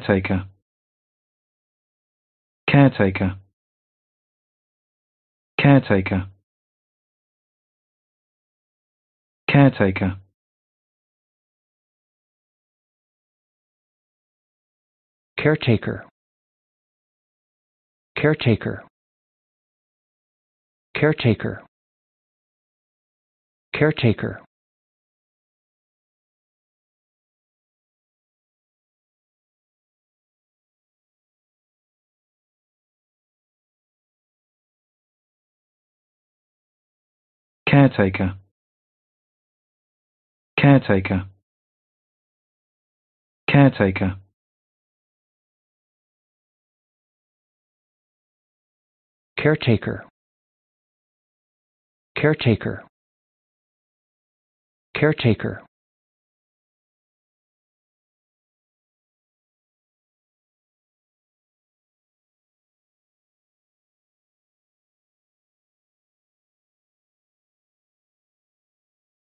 caretaker caretaker caretaker caretaker caretaker caretaker caretaker caretaker caretaker caretaker caretaker caretaker caretaker caretaker